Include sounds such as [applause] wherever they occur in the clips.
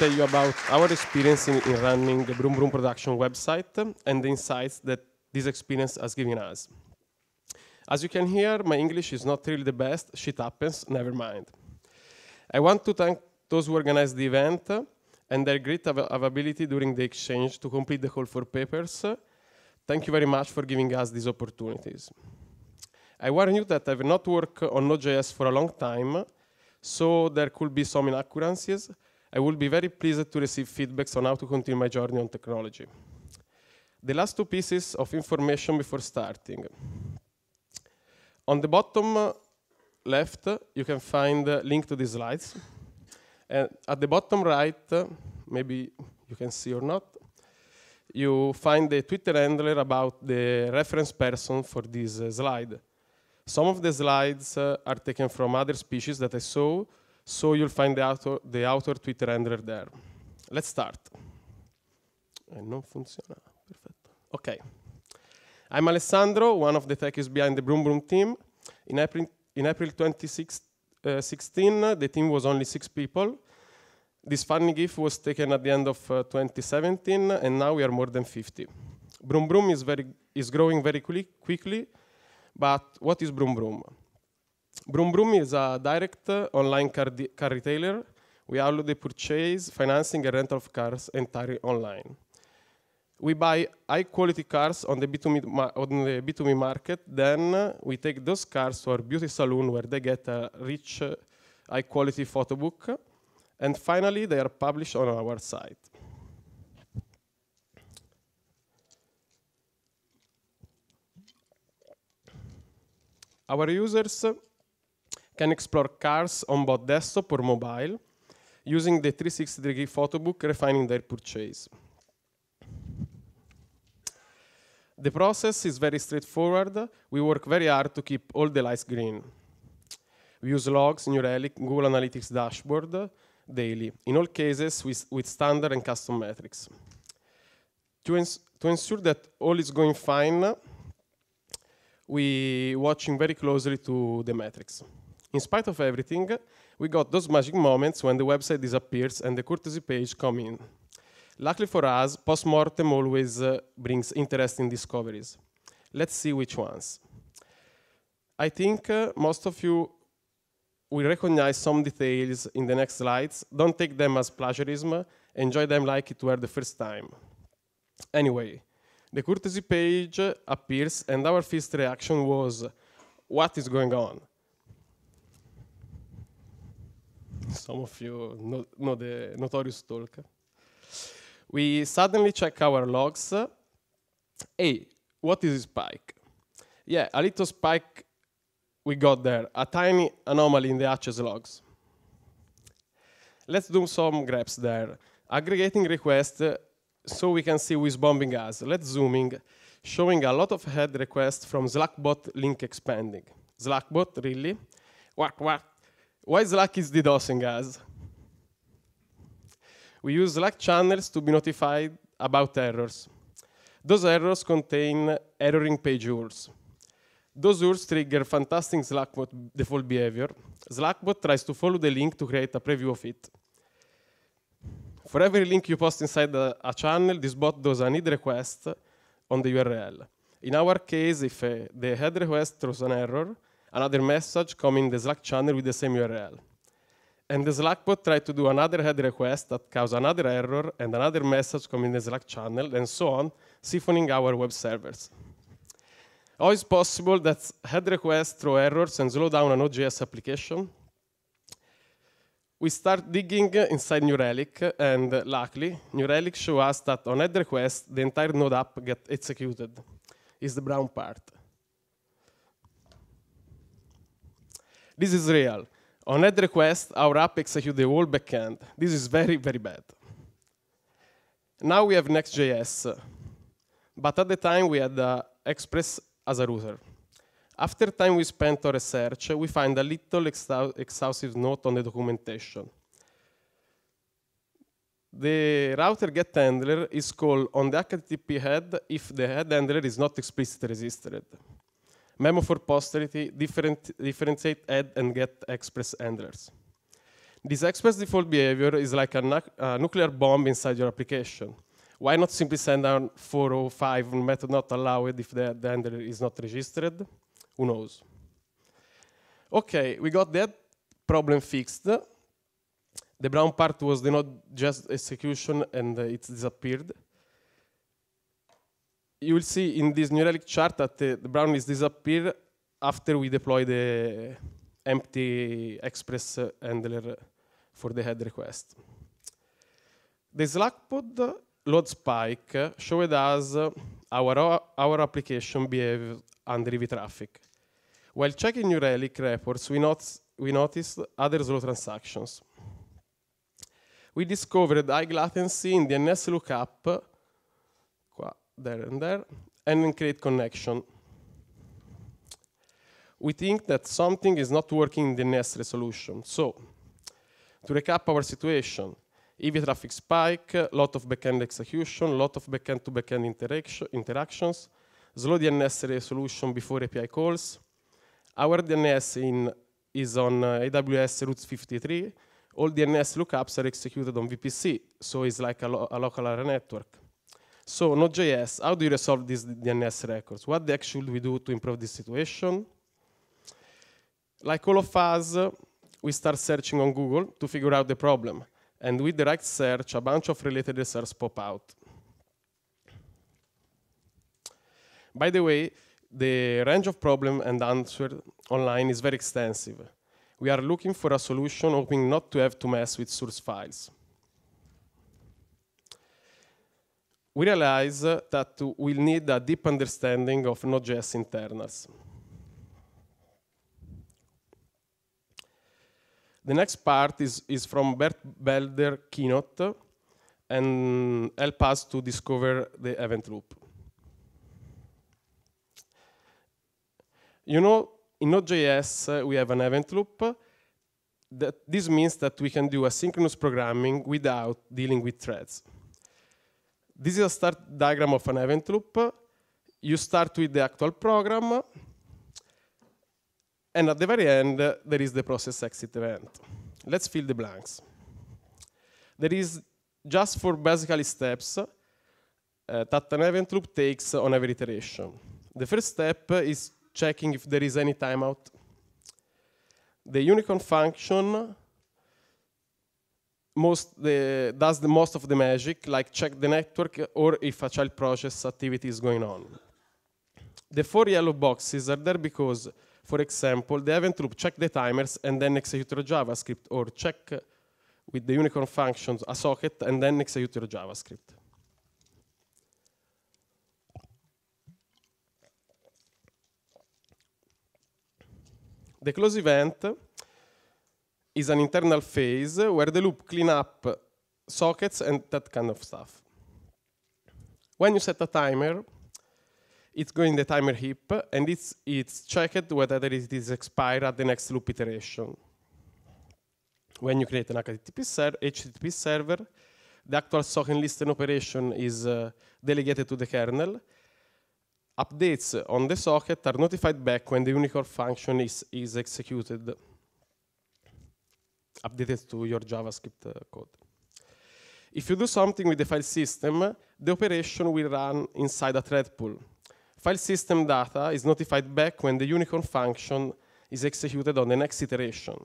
tell you about our experience in, in running the Broom Broom production website and the insights that this experience has given us. As you can hear, my English is not really the best. Shit happens, never mind. I want to thank those who organized the event and their great av availability during the exchange to complete the call for papers. Thank you very much for giving us these opportunities. I warn you that I have not worked on Node.js for a long time, so there could be some inaccuracies, I will be very pleased to receive feedbacks on how to continue my journey on technology. The last two pieces of information before starting. On the bottom left, you can find a link to the slides. And at the bottom right, maybe you can see or not, you find the Twitter handler about the reference person for this uh, slide. Some of the slides uh, are taken from other species that I saw, so you'll find the author, the author Twitter handler there. Let's start. Eh, non funziona, perfetto. Okay. I'm Alessandro, one of the techies behind the Broom Broom team. In April, in April 2016, eh, uh, the team was only six people. This funny GIF was taken at the end of uh, eh, 2017, and now we are more than 50. Broom Broom is, very, is growing very quickly, but what is Broom Broom? Broom Broom is a direct uh, online car, car retailer. We allow the purchase, financing, and rental of cars entirely online. We buy high quality cars on the, B2B, on the B2B market, then uh, we take those cars to our beauty salon where they get a rich, uh, high quality photo book. And finally, they are published on our site. Our users uh, can explore cars on both desktop or mobile using the 360 degree photo book, refining their purchase. The process is very straightforward. We work very hard to keep all the lights green. We use logs, New Relic, Google Analytics dashboard daily, in all cases with, with standard and custom metrics. To, to ensure that all is going fine, we watching very closely to the metrics. In spite of everything, we got those magic moments when the website disappears and the courtesy page comes in. Luckily for us, postmortem always uh, brings interesting discoveries. Let's see which ones. I think uh, most of you will recognize some details in the next slides. Don't take them as plagiarism. Enjoy them like it were the first time. Anyway, the courtesy page uh, appears and our first reaction was, what is going on? some of you know, know the notorious talk. We suddenly check our logs. Hey, what is this spike? Yeah, a little spike we got there, a tiny anomaly in the Hatches logs. Let's do some grabs there. Aggregating requests so we can see who is bombing us. Let's zooming, showing a lot of head requests from Slackbot link expanding. Slackbot, really? What, what? Why Slack is DDoSing us? We use Slack channels to be notified about errors. Those errors contain erroring page URLs. Those URLs trigger fantastic Slackbot default behavior. Slackbot tries to follow the link to create a preview of it. For every link you post inside a, a channel, this bot does a need request on the URL. In our case, if uh, the head request throws an error, another message come in the Slack channel with the same URL. And the Slack bot tried to do another head request that caused another error and another message come in the Slack channel and so on, siphoning our web servers. How is possible that head requests throw errors and slow down an OJS application? We start digging inside New Relic, and luckily, New Relic shows us that on head request, the entire node app gets executed, is the brown part. This is real. On head request, our app executes the whole backend. This is very, very bad. Now we have Next.js. But at the time, we had uh, Express as a router. After time we spent on research, we find a little exhaustive note on the documentation. The router get handler is called on the HTTP head if the head handler is not explicitly registered memo for posterity, different, differentiate add and get express handlers. This express default behavior is like a, a nuclear bomb inside your application. Why not simply send down 405 method not allowed if the, the handler is not registered? Who knows? Okay, we got that problem fixed. The brown part was the not just execution and uh, it disappeared you will see in this new relic chart that uh, the, the brownies disappear after we deploy the empty express uh, handler for the head request. The Slack pod load spike uh, showed us our, our application behaves under EV traffic. While checking New Relic reports, we, not, we noticed other slow transactions. We discovered high latency in DNS lookup there and there, and then create connection. We think that something is not working in the DNS resolution. So, to recap our situation, EV traffic spike, lot of backend execution, lot of backend to backend interactions, slow DNS resolution before API calls. Our DNS in, is on uh, AWS Route 53. All DNS lookups are executed on VPC, so it's like a, lo a local area network. So Node.js, how do you resolve these DNS records? What the heck should we do to improve this situation? Like all of us, we start searching on Google to figure out the problem. And with direct search, a bunch of related results pop out. By the way, the range of problem and answer online is very extensive. We are looking for a solution hoping not to have to mess with source files. we realize that we'll need a deep understanding of Node.js internals. The next part is, is from Bert Belder keynote and help us to discover the event loop. You know, in Node.js, uh, we have an event loop. That this means that we can do asynchronous programming without dealing with threads. This is a start diagram of an event loop. You start with the actual program, and at the very end, there is the process exit event. Let's fill the blanks. There is just four basically steps uh, that an event loop takes on every iteration. The first step is checking if there is any timeout. The unicorn function most the, does the most of the magic, like check the network or if a child process activity is going on. The four yellow boxes are there because, for example, the event loop check the timers and then execute your JavaScript or check with the unicorn functions a socket and then execute your JavaScript. The close event is an internal phase where the loop clean up sockets and that kind of stuff. When you set a timer, it's going the timer heap, and it's, it's checked whether it is expired at the next loop iteration. When you create an HTTP, ser HTTP server, the actual socket listen operation is uh, delegated to the kernel. Updates on the socket are notified back when the unicorn function is, is executed updated to your JavaScript uh, code. If you do something with the file system, the operation will run inside a thread pool. File system data is notified back when the unicorn function is executed on the next iteration.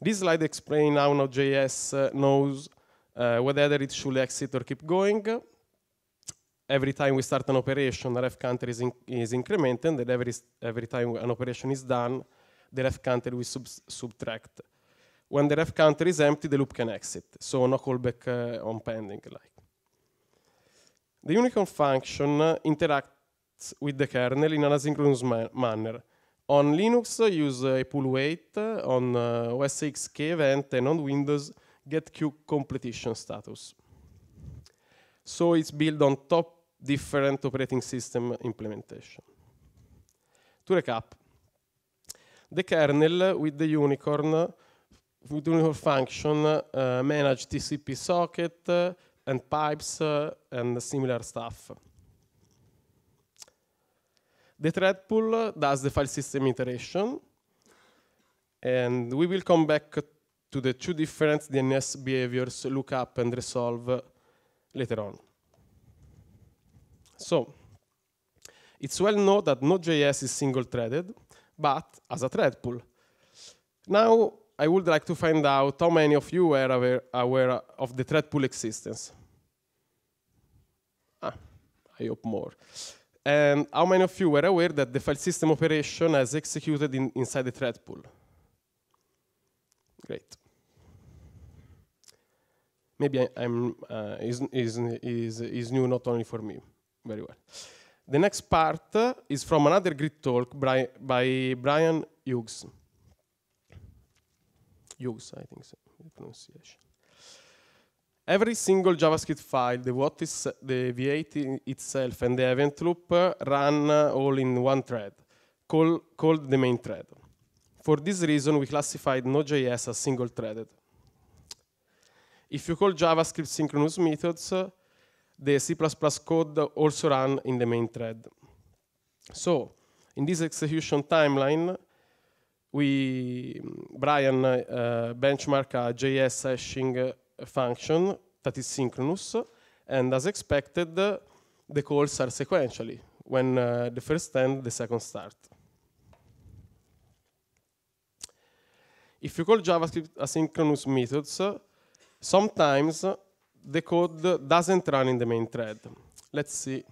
This slide explains how Node.js uh, knows uh, whether it should exit or keep going. Every time we start an operation, ref counter is, in is incremented, and every, every time an operation is done, the ref counter will sub subtract. When the ref counter is empty, the loop can exit, so no callback uh, on pending. Like. The unicorn function interacts with the kernel in an asynchronous man manner. On Linux, use a eh, pull wait, on uh, eh, OS K event, and on Windows, get queue completion status. So it's built on top different operating system implementation. To recap, the kernel with the unicorn with unicorn function uh, manage TCP socket uh, and pipes uh, and similar stuff. The thread pool does the file system iteration, and we will come back to the two different DNS behaviors, lookup and resolve, later on. So, it's well known that Node.js is single-threaded, but as a thread pool. Now, I would like to find out how many of you were aware, aware of the thread pool existence. Ah, I hope more. And how many of you were aware that the file system operation has executed in, inside the thread pool? Great. Maybe I, am uh, is, is, is, is new not only for me. Very well. The next part uh, is from another great talk by, by Brian Hughes. Hughes, I think so, the pronunciation. Every single JavaScript file, the what is the V8 itself and the event loop uh, run uh, all in one thread, call, called the main thread. For this reason, we classified Node.js as single-threaded. If you call JavaScript synchronous methods, the C++ code also run in the main thread. So in this execution timeline, we Brian uh, benchmark a JS hashing function that is synchronous, and as expected, the calls are sequentially when uh, the first end, the second start. If you call JavaScript asynchronous methods, sometimes the code doesn't run in the main thread. Let's see.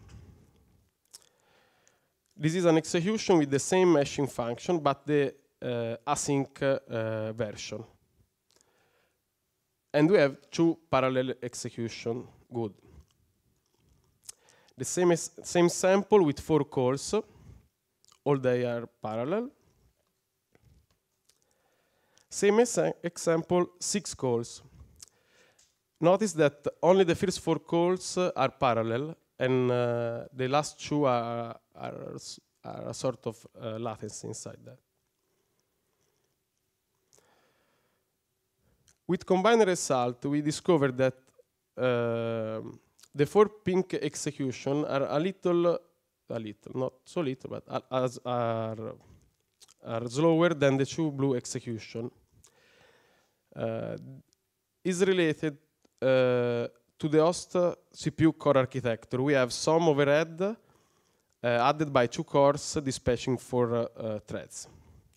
This is an execution with the same meshing function, but the uh, async uh, version. And we have two parallel execution, good. The same, same sample with four calls, all they are parallel. Same example, six calls notice that only the first four calls are parallel and uh, the last two are, are, are a sort of uh, latency inside that. With combined result, we discovered that uh, the four pink execution are a little, a little, not so little, but are, are, are slower than the two blue execution. Uh, is related to the host CPU core architecture. We have some overhead uh, added by two cores dispatching for uh, threads.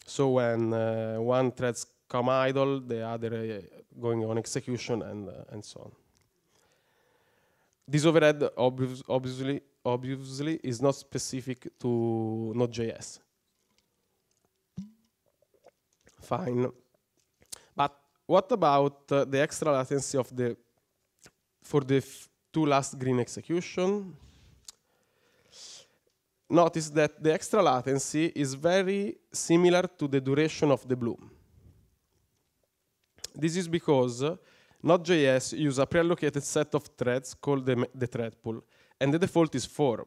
So when uh, one thread come idle, the other going on execution, and, and so on. This overhead obvious, obviously obviously is not specific to Node.js. Fine. But what about uh, the extra latency of the for the two last green execution. Notice that the extra latency is very similar to the duration of the bloom. This is because uh, Node.js uses a pre-allocated set of threads called the, the thread pool, and the default is 4.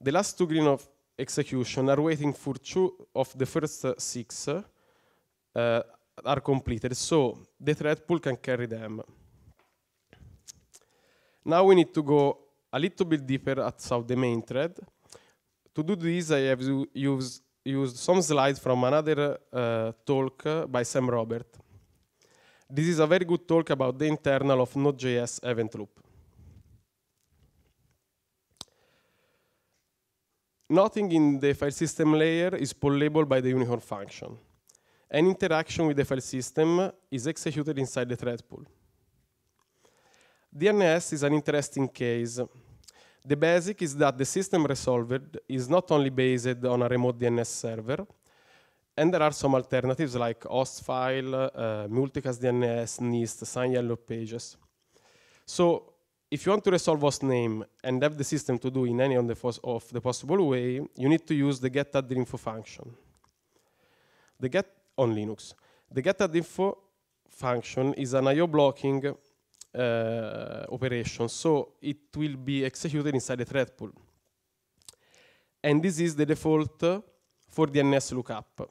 The last two green of execution are waiting for two of the first uh, six uh, uh are completed, so the thread pool can carry them. Now we need to go a little bit deeper at the main thread. To do this, I have used, used some slides from another uh, talk by Sam Robert. This is a very good talk about the internal of Node.js event loop. Nothing in the file system layer is pullable by the unicorn function. Any interaction with the file system is executed inside the thread pool. DNS is an interesting case. The basic is that the system resolved is not only based on a remote DNS server, and there are some alternatives like hostfile, uh, multicast DNS, NIST, sign yellow pages. So if you want to resolve host name and have the system to do in any of the, possible way, you need to use the get info function. The get on Linux. The get info function is an IO blocking uh, operation. So it will be executed inside the thread pool. And this is the default for DNS lookup.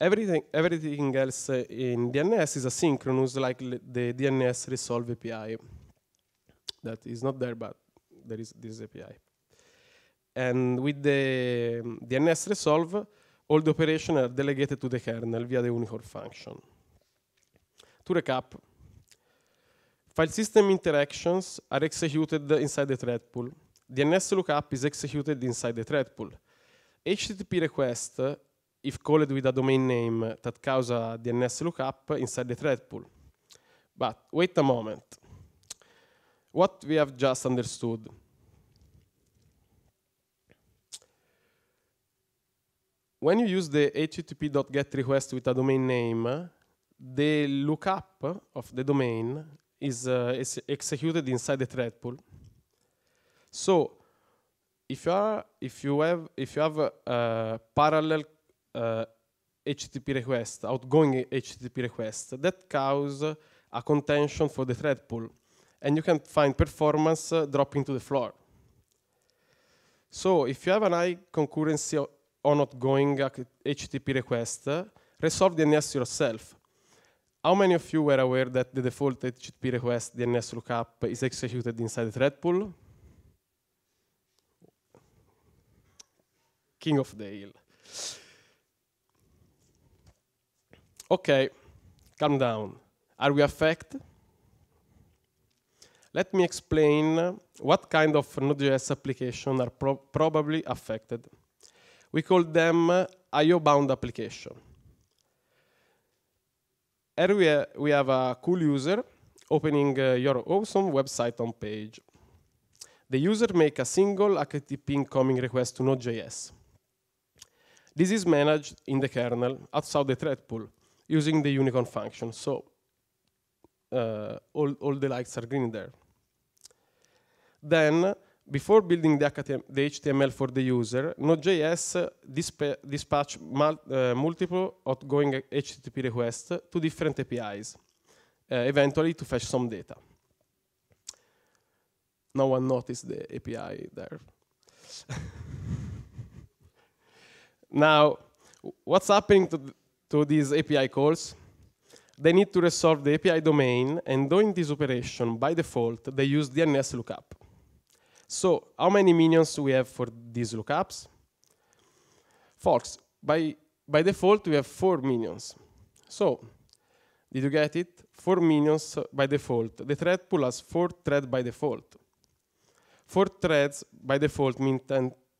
Everything, everything else in DNS is asynchronous, like the DNS resolve API. That is not there, but there is this API. And with the DNS resolve, all the operations are delegated to the kernel via the unicorn function. To recap, file system interactions are executed inside the thread pool. DNS lookup is executed inside the thread pool. HTTP request, if called with a domain name that causes a DNS lookup inside the thread pool. But wait a moment. What we have just understood when you use the http.get request with a domain name, the lookup of the domain is, uh, is executed inside the thread pool. So if you are if you have if you have a, a parallel uh, HTTP request, outgoing HTTP request, that cause a contention for the thread pool, and you can find performance uh, dropping to the floor. So if you have an high concurrency on outgoing HTTP request, uh, resolve the NS yourself how many of you were aware that the default HTTP request DNS lookup is executed inside the thread pool? King of the hill. Okay, calm down. Are we affected? Let me explain what kind of Node.js application are pro probably affected. We call them IO-bound application. Here we, we have a cool user opening uh, your awesome website on page. The user make a single HTTP incoming request to Node.js. This is managed in the kernel outside the thread pool using the unicorn function. So uh, all, all the lights are green there. Then before building the, HTML for the user, Node.js disp dispatch uh, multiple outgoing HTTP requests to different APIs, uh, eventually to fetch some data. No one noticed the API there. [laughs] now, what's happening to, to these API calls? They need to resolve the API domain, and doing this operation, by default, they use DNS lookup. So how many minions do we have for these lookups? Folks, by, by default, we have four minions. So did you get it? Four minions by default. The thread pool has four threads by default. Four threads by default mean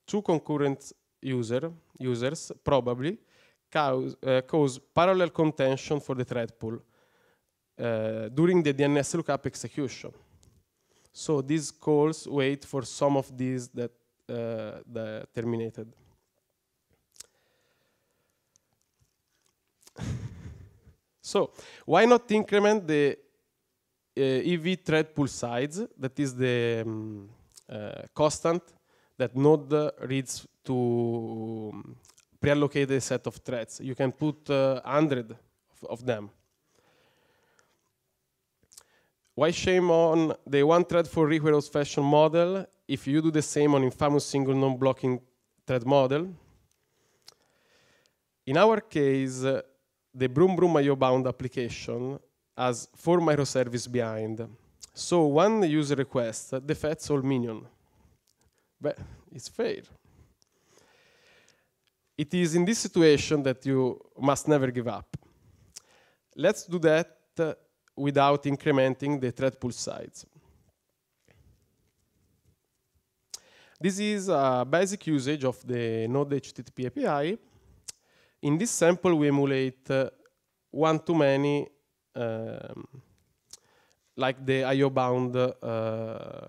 two concurrent user, users probably cause, uh, cause parallel contention for the thread pool uh, during the DNS lookup execution. So these calls wait for some of these that, uh, terminated. [laughs] so why not increment the uh, EV thread pool size, that is the um, uh, constant that node reads to pre um, preallocate a set of threads. You can put 100 uh, of, of them. Why shame on the one thread for Riquero's fashion model if you do the same on infamous single non-blocking thread model? In our case, uh, the Broom Broom IO bound application has four microservices behind. So one user request defects all minion. But it's fair. It is in this situation that you must never give up. Let's do that uh, without incrementing the thread pool size. This is a basic usage of the Node HTTP API. In this sample, we emulate uh, one-to-many, um, like the IO-bound uh,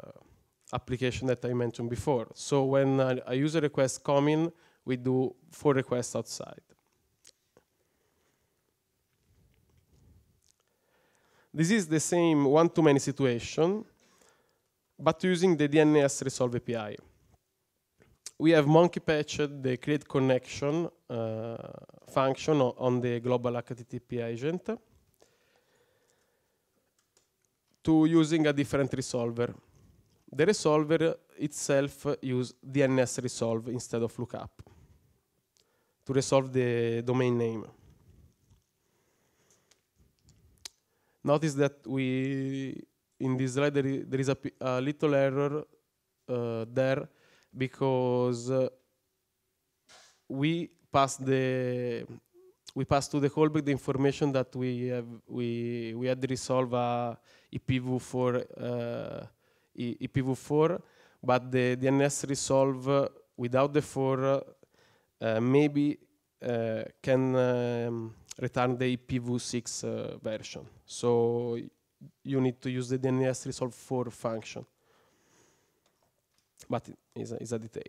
application that I mentioned before. So when a, a user requests come in, we do four requests outside. This is the same one-to-many situation, but using the DNS Resolve API. We have monkey patched the create connection uh, function on the global HTTP agent to using a different resolver. The resolver itself use DNS resolve instead of lookup to resolve the domain name. Notice that we in this slide there is, there is a, little error uh, there because uh, we pass the we pass to the callback the information that we have we we had resolve a IPv4 uh, IPv4, uh, but the DNS resolve uh, without the 4 uh, maybe can um, return the IPv6 uh, version. So you need to use the DNS resolve for function. But it is a, a detail.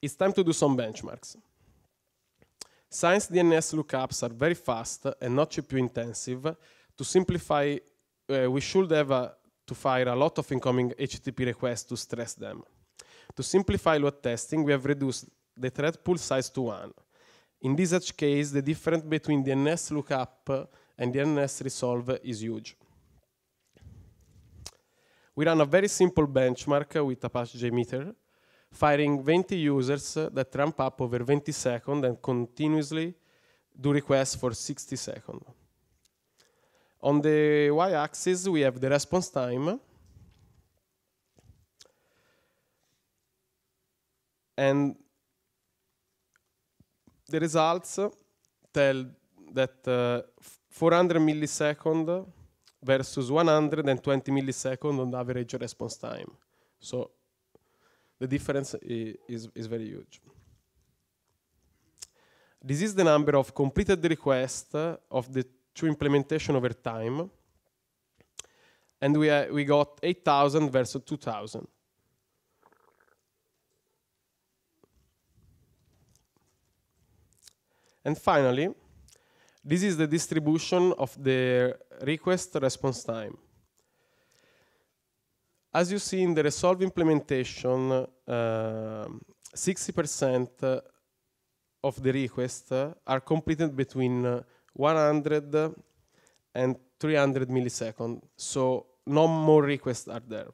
It's time to do some benchmarks. Since DNS lookups are very fast and not CPU intensive, to simplify, uh, we should have uh, to fire a lot of incoming HTTP requests to stress them. To simplify load testing, we have reduced the thread pool size to one. In this edge case, the difference between the NS lookup and the NS resolve is huge. We run a very simple benchmark with Apache JMeter, firing 20 users that ramp up over 20 seconds and continuously do requests for 60 seconds. On the y-axis, we have the response time, and the results tell that uh, 400 millisecond versus 120 millisecond on average response time. So the difference is, is very huge. This is the number of completed requests of the two implementation over time. And we, uh, we got 8,000 versus 2,000. And finally, this is the distribution of the request response time. As you see in the Resolve implementation, 60% uh, of the requests are completed between uh, 100 and 300 milliseconds, so no more requests are there.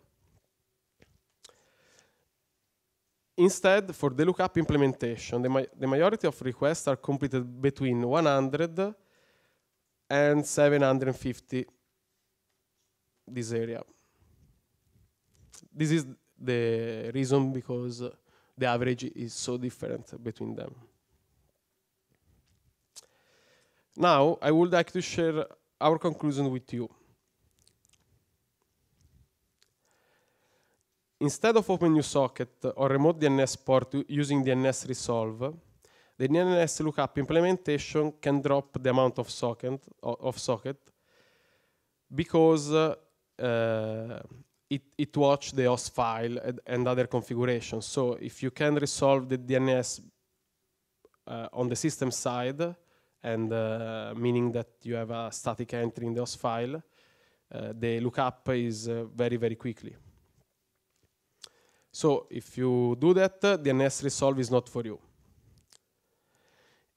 Instead, for the lookup implementation, the, the majority of requests are completed between 100 and 750, this area. This is the reason because the average is so different between them. Now, I would like to share our conclusion with you. instead of open new socket or remote DNS port using DNS resolve, the DNS lookup implementation can drop the amount of socket, of socket because uh, it, it watch the host file and, and, other configurations. So if you can resolve the DNS uh, on the system side, and uh, meaning that you have a static entry in the host file, uh, the lookup is uh, very, very quickly. So if you do that, DNS uh, resolve is not for you.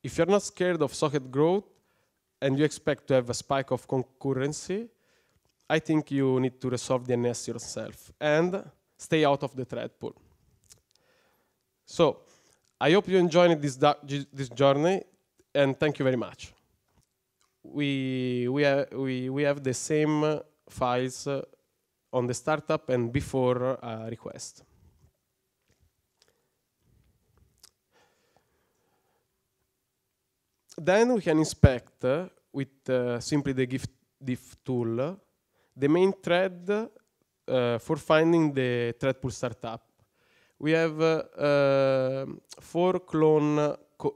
If you're not scared of socket growth and you expect to have a spike of concurrency, I think you need to resolve DNS yourself and stay out of the thread pool. So I hope you enjoyed this, this journey, and thank you very much. We, we, ha uh, we, we have the same uh, files uh, on the startup and before uh, request. then we can inspect uh, with uh, simply the GIF diff tool the main thread uh, for finding the thread pool startup. We have uh, uh, four clone co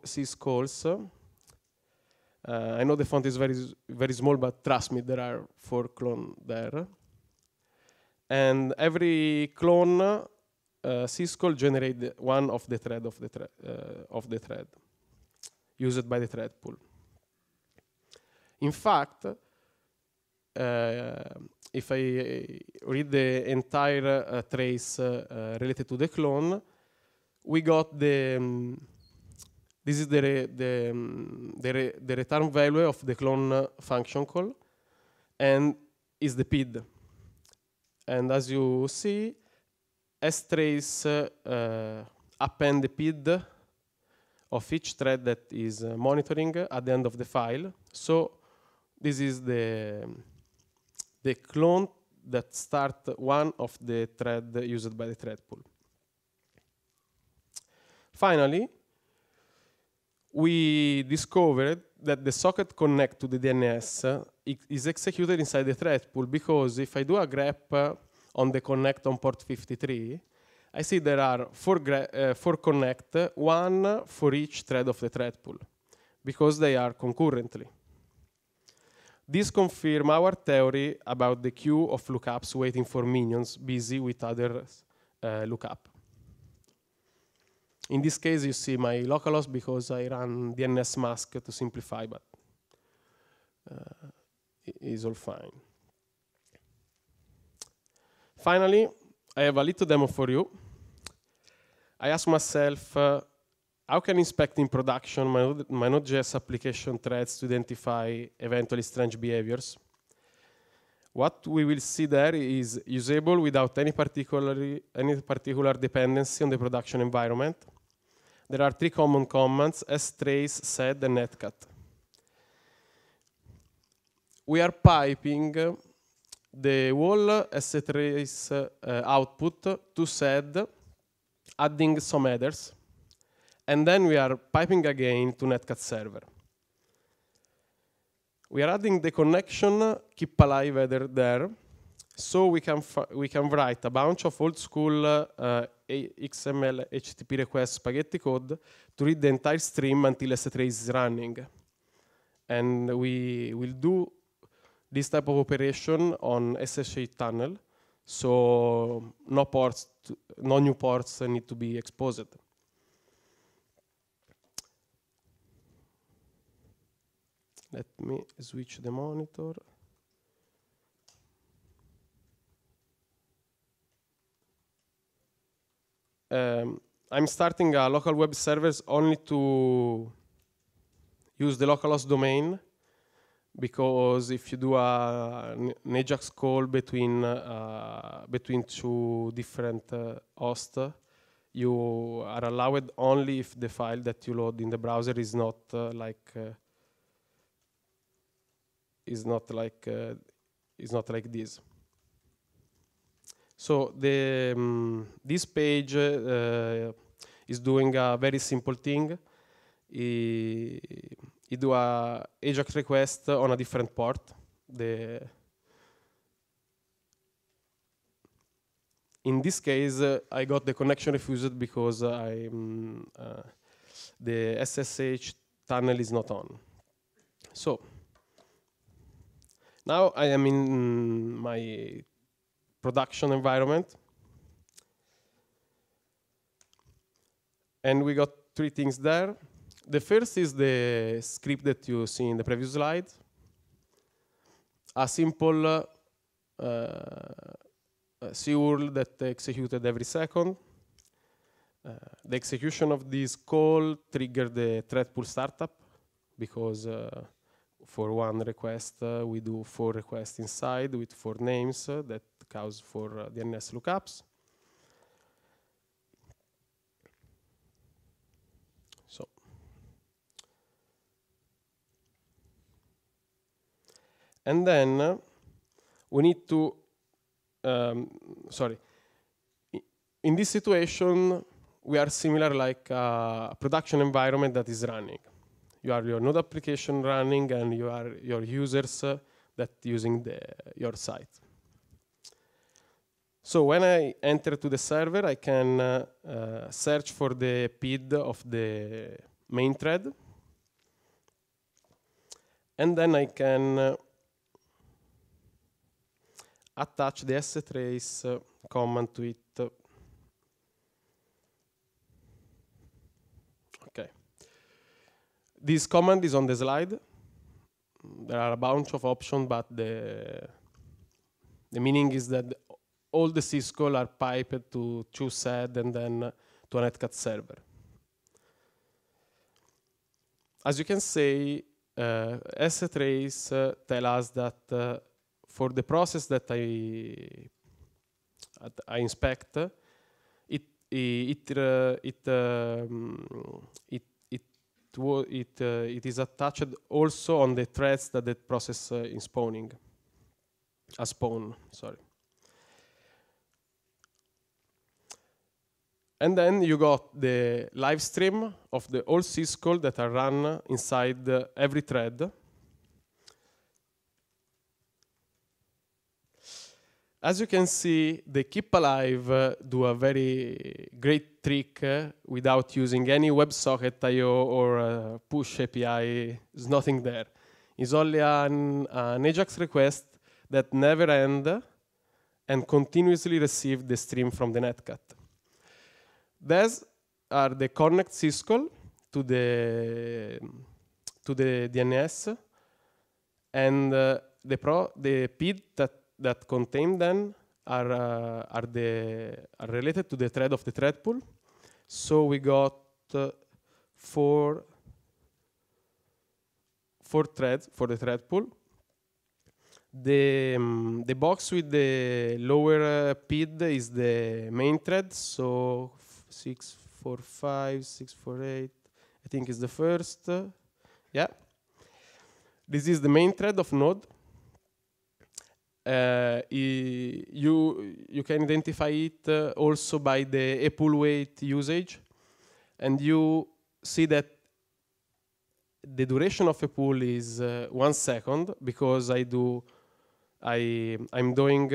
I know the font is very, very small, but trust me, there are four clone there. And every clone uh, syscall generates one of the thread of the, of the thread used by the thread pool. In fact, uh, if I uh, read the entire uh, trace uh, uh, related to the clone, we got the um, this is the re the, um, the, re the, return value of the clone function call, and is the PID. And as you see, strace uh, append the PID of each thread that is uh, monitoring at the end of the file. So this is the, the clone that start one of the thread uh, used by the thread pool. Finally, we discovered that the socket connect to the DNS uh, is executed inside the thread pool because if I do a grep uh, on the connect on port 53, I see there are four, uh, four connect, one for each thread of the thread pool, because they are concurrently. This confirms our theory about the queue of lookups waiting for minions busy with other uh, lookup. In this case, you see my localhost because I ran DNS mask to simplify, but uh, it is all fine. Finally, I have a little demo for you. I ask myself, uh, how can inspecting production my, my Node.js application threads to identify eventually strange behaviors? What we will see there is usable without any particular, any particular dependency on the production environment. There are three common commands, strace, sed, and netcat. We are piping uh, the whole s 3 uh, output to SED, adding some headers, and then we are piping again to Netcat server. We are adding the connection keep alive header there, so we can, we can write a bunch of old school uh, XML HTTP request spaghetti code to read the entire stream until S3 is running. And we will do this type of operation on SSH tunnel, so no ports, to, no new ports need to be exposed. Let me switch the monitor. Um, I'm starting a local web servers only to use the localhost domain because if you do a, an Ajax call between uh, between two different uh, hosts, you are allowed only if the file that you load in the browser is not uh, like uh, is not like uh, is not like this. So the um, this page uh, is doing a very simple thing you do a AJAX request on a different port. The in this case, uh, I got the connection refused because I um, uh, the SSH tunnel is not on. So now I am in mm, my production environment. And we got three things there. The first is the script that you see in the previous slide. A simple C uh, URL uh, that executed every second. Uh, the execution of this call triggered the thread pool startup because uh, for one request uh, we do four requests inside with four names uh, that cause for DNS lookups. And then we need to, um, sorry, in this situation, we are similar like a production environment that is running. You are your node application running and you are your users uh, that using the, your site. So when I enter to the server, I can uh, uh, search for the PID of the main thread. And then I can uh, attach ds trace command to it. Okay. This command is on the slide. There are a bunch of options, but the the meaning is that all the syscall are piped to sed and then to a netcat server. As you can see, uh, S trace uh, tell us that uh, for the process that I I inspect, it it uh, it, um, it it it uh, it is attached also on the threads that the process uh, is spawning. A spawn, sorry. And then you got the live stream of the old syscall that are run inside uh, every thread As you can see, the Keep Alive uh, do a very great trick uh, without using any WebSocket I.O. or uh, push API. There's nothing there. It's only an, an AJAX request that never end and continuously receive the stream from the netcat. These are the connect syscall to the, to the DNS and uh, the, pro, the PID that that contain them are, uh, are, the, are related to the thread of the thread pool. So we got uh, four, four threads for the thread pool. The, um, the box with the lower uh, PID is the main thread, so 645, 648, I think is the first. yeah. This is the main thread of Node uh, you, you can identify it uh, also by the Apple weight usage. And you see that the duration of a pull is uh, one second because I do, I, I'm doing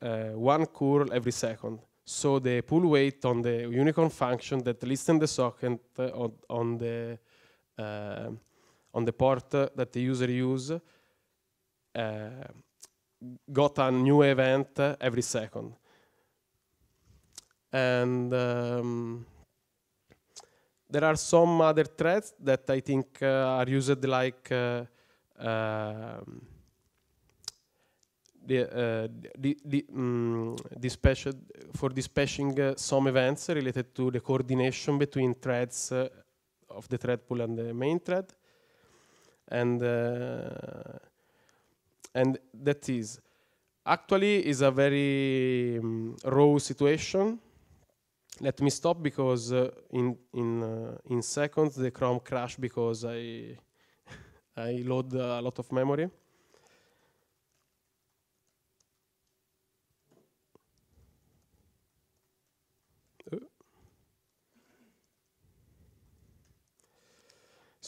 one curl every second. So the pull weight on the unicorn function that listens the socket on, on, the on the port that the user use got a new event every second. And um, there are some other threads that I think uh, are used like uh, um, uh the, the, mm, the, dispatch for dispatching uh, some events related to the coordination between threads uh, of the thread pool and the main thread. And and that is actually is a very um, raw situation. Let me stop because uh, in in uh, in seconds the Chrome crashed because I [laughs] I load a lot of memory.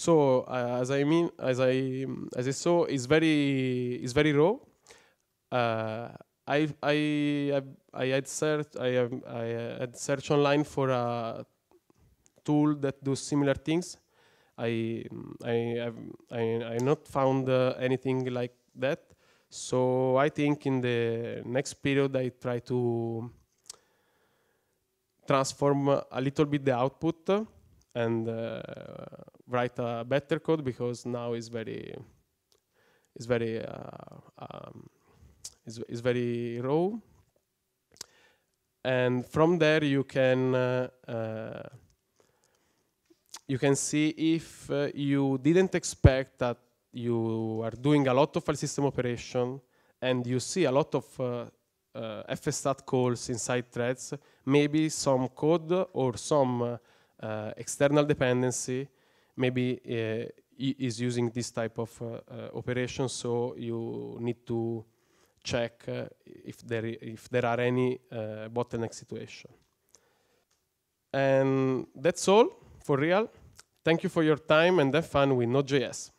So uh, as I mean, as I as I saw, it's very it's very raw. Uh, I I I had searched I have I had search online for a tool that does similar things. I I have, I I not found uh, anything like that. So I think in the next period I try to transform a little bit the output uh, and uh, write a better code because now it's very it's very uh, um, very raw. And from there you can uh, uh, you can see if uh, you didn't expect that you are doing a lot of file system operation and you see a lot of uh, uh, fstat calls inside threads, maybe some code or some external dependency maybe uh, is using this type of uh, uh, operation, so you need to check if there if there are any bottleneck situation. And that's all for real. Thank you for your time and have fun with Node.js.